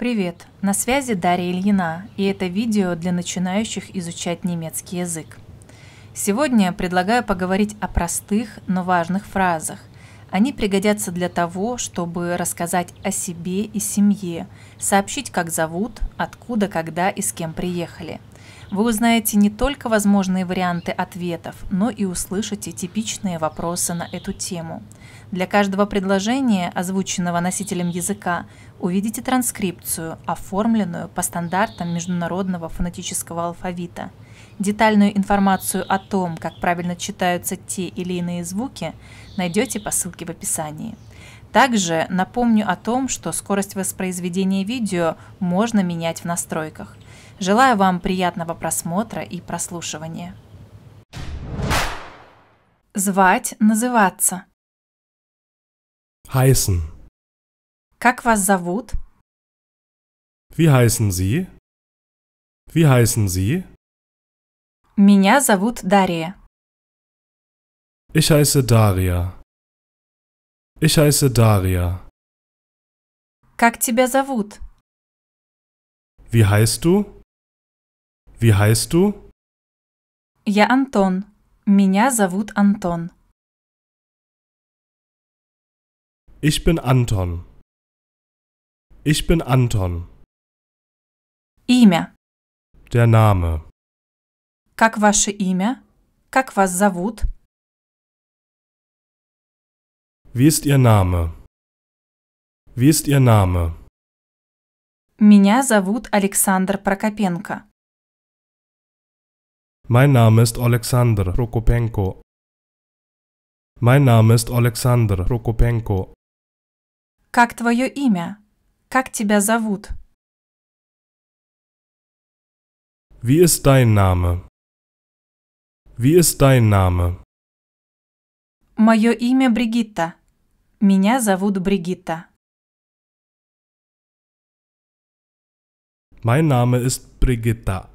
Привет, на связи Дарья Ильина, и это видео для начинающих изучать немецкий язык. Сегодня предлагаю поговорить о простых, но важных фразах. Они пригодятся для того, чтобы рассказать о себе и семье, сообщить, как зовут, откуда, когда и с кем приехали. Вы узнаете не только возможные варианты ответов, но и услышите типичные вопросы на эту тему – для каждого предложения, озвученного носителем языка, увидите транскрипцию, оформленную по стандартам международного фонетического алфавита. Детальную информацию о том, как правильно читаются те или иные звуки, найдете по ссылке в описании. Также напомню о том, что скорость воспроизведения видео можно менять в настройках. Желаю вам приятного просмотра и прослушивания. Звать, называться. heißen? Как вас зовут? Wie heißen Sie? Wie heißen Sie? Меня зовут Дарья. Ich heiße Daria. Ich heiße Daria. Как тебя зовут? Wie heißt du? Wie heißt du? Я Антон. Меня зовут Антон. Ich bin Anton. Ich bin Anton. Имя. Der Name. Как ваше имя? Как вас зовут? Wie ist Ihr Name? Wie ist Ihr Name? Меня зовут Александр Прокопенко. Mein Name ist Alexander Prokopenko. Mein Name ist Alexander Prokopenko. Как твое имя? Как тебя зовут? Wie ist dein Name? Wie ist dein Name? Мое имя Бригитта. Меня зовут Бригитта. Mein Name ist Brigitta.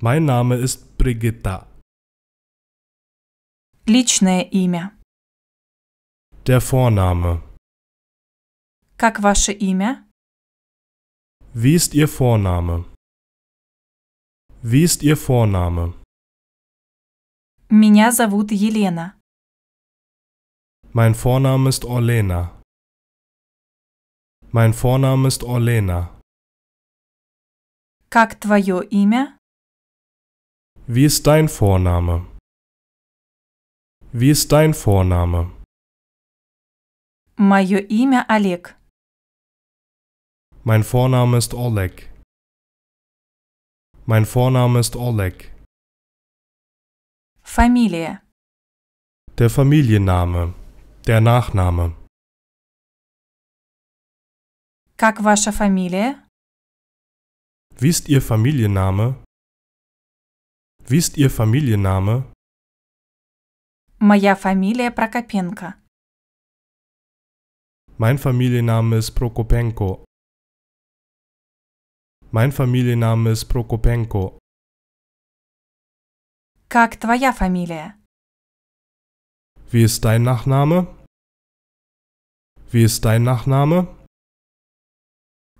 Mein Name ist Brigitta. Личное имя. Der Vorname. Как ваше имя? Wie ist Ihr Vorname? Wie ist Ihr Vorname? Меня зовут Елена. Mein Vorname ist Orlena. Mein Vorname ist Orlena. Как твое имя? Wie ist dein Vorname? Wie ist dein Vorname? Мое имя Олег. Mein Vorname ist Oleg. Mein Vorname ist Oleg. Familie. Der Familienname. Der Nachname. Как ваша фамилия? Wie ist Ihr Familienname? Wie ist Ihr Familienname? Моя фамилия Прокопенко. Mein Familienname ist Prokopenko. Mein Familienname ist Prokopenko. Как твоя фамилия? Wie ist dein Nachname? Wie ist dein Nachname?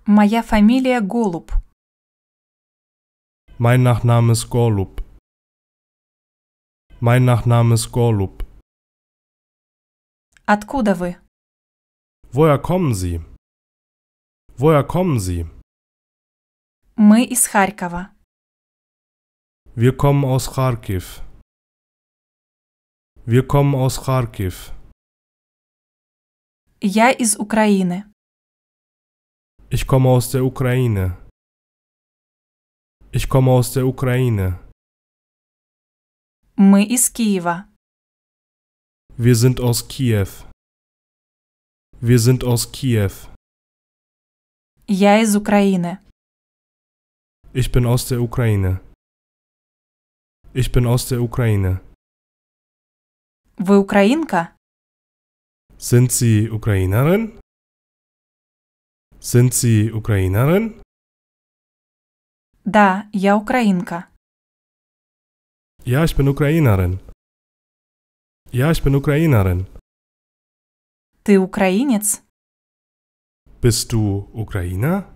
Моя фамилия Голуб. Mein Nachname ist Golub. Mein Nachname ist Golub. Откуда вы? Woher kommen Sie? Woher kommen Sie? Мы из Харькова. Wir kommen aus Kharkiv. Wir kommen aus Kharkiv. Я из Украины. Ich komme aus der Ukraine. Ich komme aus der Ukraine. Мы из Киева. Wir sind aus Kiew. Wir sind aus Kiew. Я из Украины. Ich bin aus der Ukraine. Ich bin aus der Ukraine. Вы украинка? Sind Sie Ukrainerin? Sind Sie Ukrainerin? Да, я украинка. Ja, ich bin Ukrainerin. Ja, ich bin Ukrainerin. Ты украинец? Bist du Ukrainer?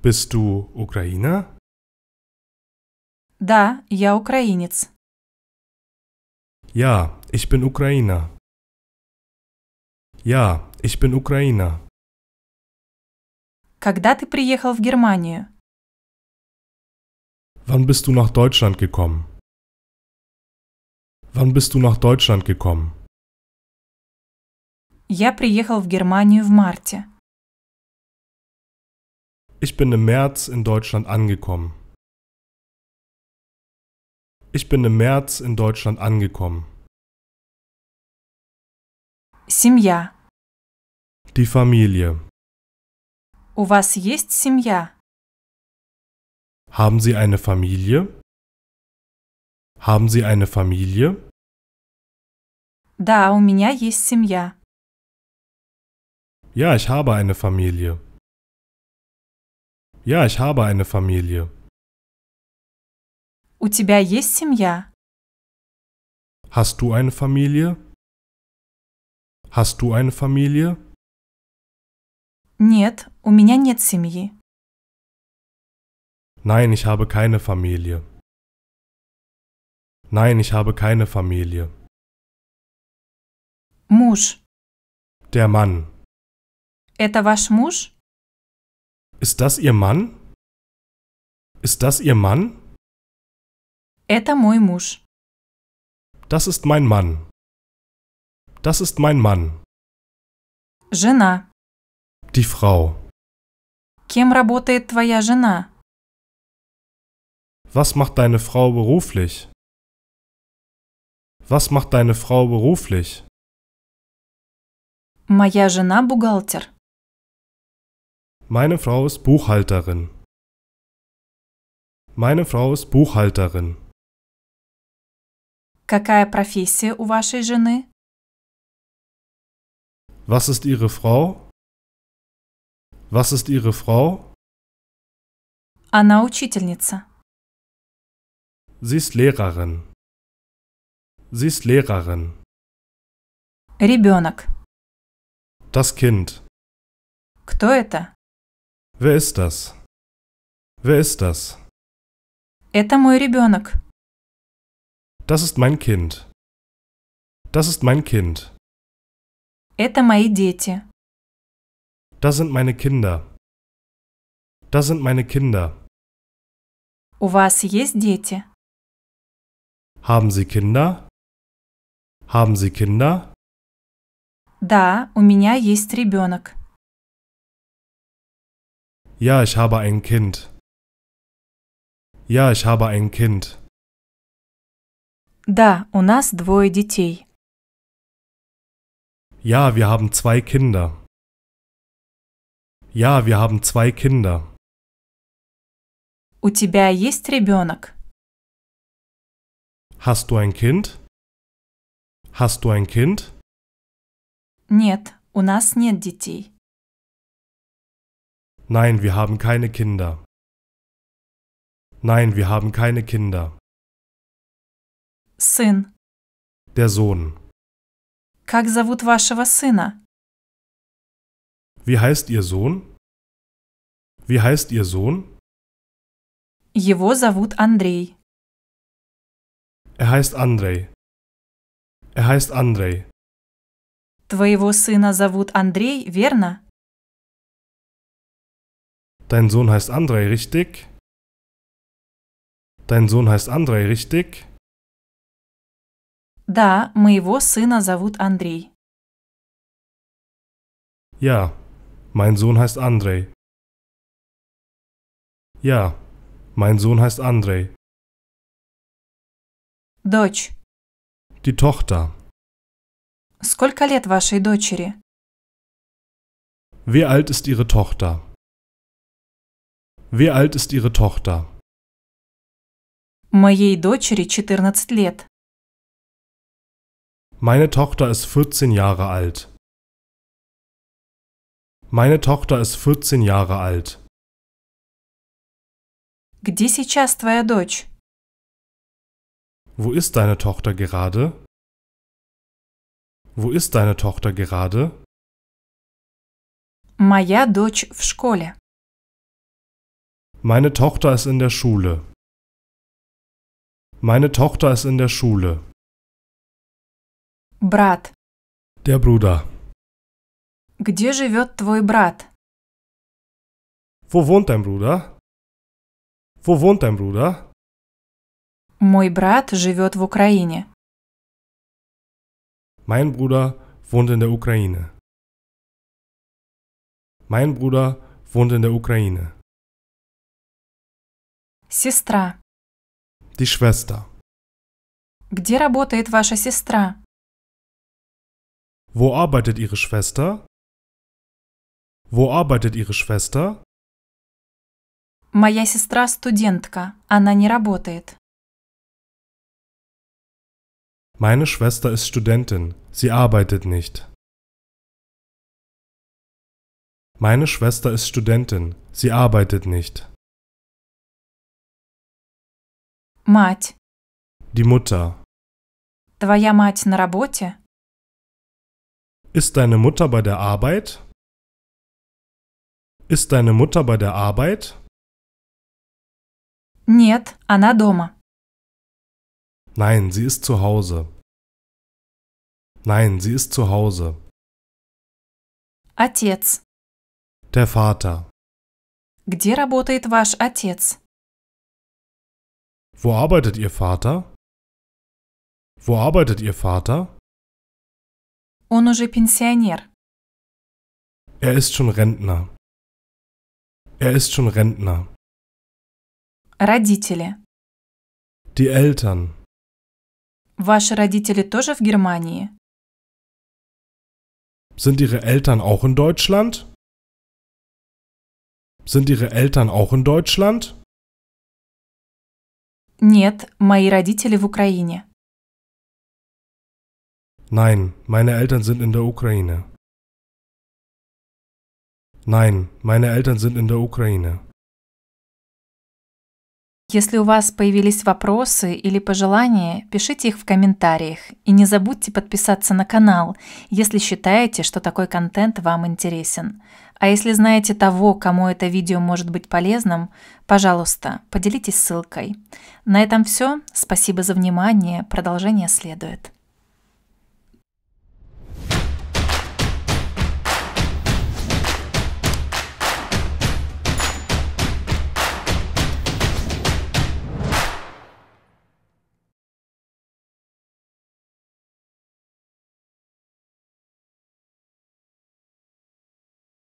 Bist du Ukrainer? Да, я украинец. Ja, ich bin Ukrainer. Ja, ich bin Ukrainer. Когда ты приехал в Германию? Wann bist du nach Deutschland gekommen? Wann bist du nach Deutschland gekommen? Я приехал в Германию в марте. Ich bin im März in Deutschland angekommen. Ich bin im März in Deutschland angekommen. Семья. Die Familie. У вас есть семья? Haben Sie eine Familie? Haben Sie eine Familie? Да, у меня есть семья. Ja, ich habe eine Familie. Ja, ich habe eine Familie. У тебя есть семья? Hast du eine Familie? Hast du eine Familie? Нет, у меня нет семьи. Nein, ich habe keine Familie. Nein, ich habe keine Familie. Муж. Der Mann. Это ваш муж? Ist das Ihr Mann? Ist das Ihr Mann? Это мой муж. Das ist mein Mann. Das ist mein Mann. Жена. Die Frau. Кем работает твоя жена? Was macht deine Frau beruflich? Was macht deine Frau beruflich? Моя жена бухгалтер. Meine Frau ist Buchhalterin. Meine Frau ist Buchhalterin. Какая профессия у вашей жены? Was ist Ihre Frau? Was ist Ihre Frau? Она учительница. Sie ist Lehrerin. Sie ist Lehrerin. Ребенок. Das Kind. Кто это? Wer ist das? Wer ist das? Это мой ребенок. Das ist mein Kind. Das ist mein Kind. Это мои дети. Das sind meine Kinder. Das sind meine Kinder. У вас есть дети? Haben Sie Kinder? Haben Sie Kinder? Да, у меня есть ребенок. Ja, ich habe ein Kind. Ja, ich habe ein Kind. Da, у нас двое детей. Ja, wir haben zwei Kinder. Ja, wir haben zwei Kinder. У тебя есть ребенок? Hast du ein Kind? Hast du ein Kind? Нет, у нас нет детей. Nein, wir haben keine Kinder. Nein, wir haben keine Kinder. Сын. Der Sohn. Как зовут вашего сына? Wie heißt Ihr Sohn? Wie heißt Ihr Sohn? Его зовут Андрей. Er heißt Andrei. Er heißt Andrei. Твоего сына зовут Андрей, верно? Dein Sohn heißt Andrei, richtig? Dein Sohn heißt Andrei, richtig? Da, моего сына зовут Андрей. Ja, mein Sohn heißt Andrei. Ja, mein Sohn heißt Andrei. Дочь. Die Tochter. Сколько лет вашей дочери? Wie alt ist Ihre Tochter? Wie alt ist Ihre Tochter? Моей дочери 14 лет. Meine Tochter ist 14 Jahre alt. Meine Tochter ist 14 Jahre alt. Где сейчас твоя дочь? Wo ist deine Tochter gerade? Wo ist deine Tochter gerade? Моя дочь в школе. Meine Tochter ist in der Schule. Meine Tochter ist in der Schule. Брат. Der Bruder. Где живет твой брат? Wo wohnt dein Bruder? Wo wohnt dein Bruder? Мой брат живет в Украине. Mein Bruder wohnt in der Ukraine. Mein Bruder wohnt in der Ukraine. Сестра. Die Schwester. Где работает ваша сестра? Wo arbeitet Ihre Schwester? Wo arbeitet Ihre Schwester? Моя сестра студентка. Она не работает. Meine Schwester ist Studentin. Sie arbeitet nicht. Meine Schwester ist Studentin. Sie arbeitet nicht. Мать. Die Mutter. Твоя мать на работе? Ist deine Mutter bei der Arbeit? Ist deine Mutter bei der Arbeit? Нет, она дома. Nein, sie ist zu Hause. Nein, sie ist zu Hause. Отец. Der Vater. Где работает ваш отец? Wo arbeitet Ihr Vater? Wo arbeitet Ihr Vater? Он уже пенсионер. Er ist schon Rentner. Er ist schon Rentner. Родители. Die Eltern. Ваши родители тоже в Германии? Sind Ihre Eltern auch in Deutschland? Sind Ihre Eltern auch in Deutschland? Нет, мои родители в Украине. Nein, meine Eltern sind in der Ukraine. Nein, meine Eltern sind in der Ukraine. Если у вас появились вопросы или пожелания, пишите их в комментариях и не забудьте подписаться на канал, если считаете, что такой контент вам интересен. А если знаете того, кому это видео может быть полезным, пожалуйста, поделитесь ссылкой. На этом все. Спасибо за внимание. Продолжение следует.